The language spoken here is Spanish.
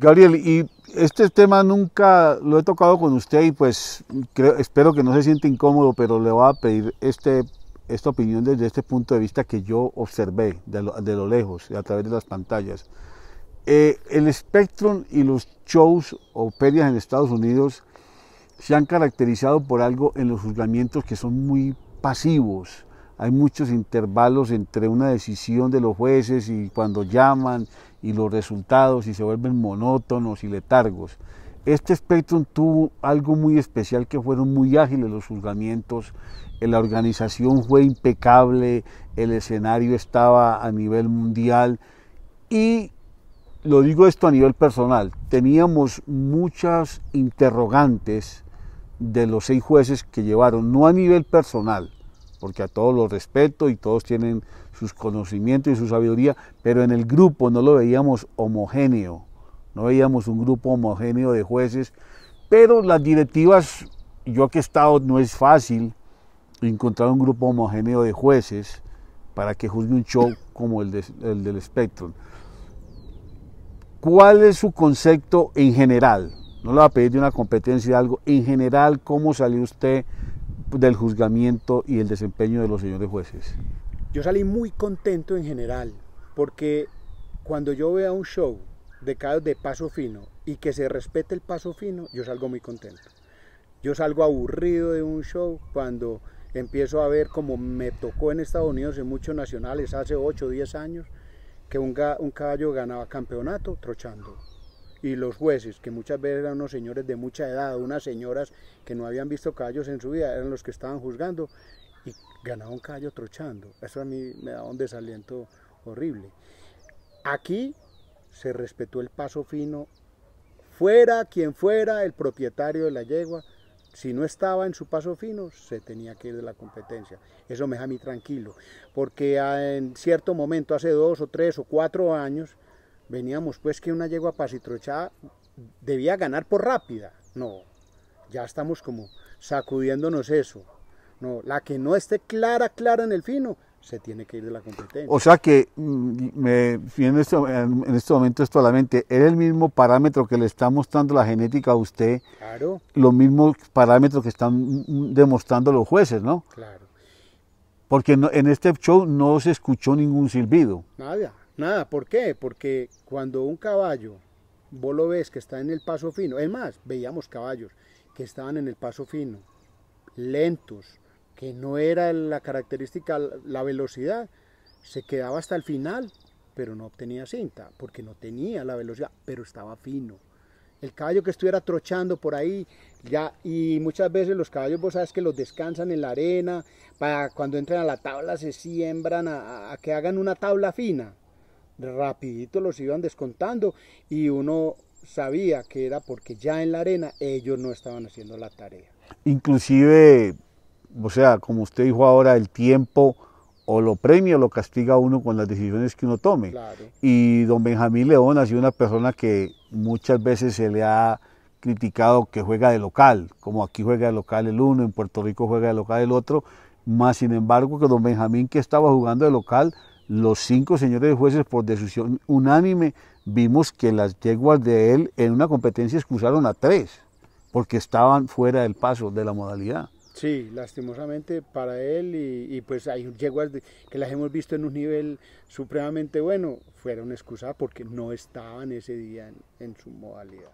Gabriel, y este tema nunca lo he tocado con usted y pues espero que no se siente incómodo, pero le voy a pedir este, esta opinión desde este punto de vista que yo observé de lo, lejos, a través de las pantallas. Eh, el Spectrum y los shows o ferias en Estados Unidos se han caracterizado por algo en los juzgamientos que son muy pasivos, hay muchos intervalos entre una decisión de los jueces y cuando llaman y los resultados y se vuelven monótonos y letargos. Este Spectrum tuvo algo muy especial que fueron muy ágiles los juzgamientos, la organización fue impecable, el escenario estaba a nivel mundial y lo digo esto a nivel personal, teníamos muchas interrogantes de los seis jueces que llevaron, no a nivel personal, porque a todos los respeto y todos tienen sus conocimientos y su sabiduría, pero en el grupo no lo veíamos homogéneo, no veíamos un grupo homogéneo de jueces, pero las directivas, yo que he estado, no es fácil encontrar un grupo homogéneo de jueces para que juzgue un show como el, del Spectrum. ¿Cuál es su concepto en general? No le va a pedir de una competencia de algo. En general, ¿cómo salió usted del juzgamiento y el desempeño de los señores jueces? Yo salí muy contento en general, porque cuando yo veo un show de de paso fino y que se respete el paso fino, yo salgo muy contento. Yo salgo aburrido de un show cuando empiezo a ver, como me tocó en Estados Unidos en muchos nacionales hace 8 o 10 años, que un caballo ganaba campeonato trochando y los jueces, que muchas veces eran unos señores de mucha edad, unas señoras que no habían visto caballos en su vida, eran los que estaban juzgando y ganaba un caballo trochando. Eso a mí me daba un desaliento horrible. Aquí se respetó el paso fino, fuera quien fuera el propietario de la yegua, si no estaba en su paso fino, se tenía que ir de la competencia. Eso me deja a mí tranquilo, porque ah, en cierto momento, hace dos o tres o cuatro años, veníamos pues que una yegua pasitrochada debía ganar por rápida. No, ya estamos como sacudiéndonos eso. No, la que no esté clara, clara en el fino, se tiene que ir de la competencia. O sea que mm, me en este, en este momento esto a la mente, ¿es el mismo parámetro que le está mostrando la genética a usted, claro. los mismos parámetros que están mm, mm, demostrando los jueces, ¿no? Claro. Porque en este show no se escuchó ningún silbido. Nada, Nada, ¿por qué? Porque cuando un caballo, vos lo ves que está en el paso fino, es más, veíamos caballos que estaban en el paso fino, lentos, que no era la característica, la velocidad, se quedaba hasta el final, pero no obtenía cinta, porque no tenía la velocidad, pero estaba fino. El caballo que estuviera trochando por ahí, ya, y muchas veces los caballos, vos sabes que los descansan en la arena, para cuando entran a la tabla se siembran a que hagan una tabla fina rapidito los iban descontando y uno sabía que era porque ya en la arena ellos no estaban haciendo la tarea. Inclusive, o sea, como usted dijo ahora, el tiempo o lo premia o lo castiga uno con las decisiones que uno tome. Y don Benjamín León ha sido una persona que muchas veces se le ha criticado que juega de local, como aquí juega de local el uno, en Puerto Rico juega de local el otro, más sin embargo que don Benjamín que estaba jugando de local los cinco señores jueces por decisión unánime vimos que las yeguas de él en una competencia excusaron a tres porque estaban fuera del paso de la modalidad. Sí, lastimosamente para él y, pues hay yeguas que las hemos visto en un nivel supremamente bueno, fueron excusadas porque no estaban ese día en su modalidad.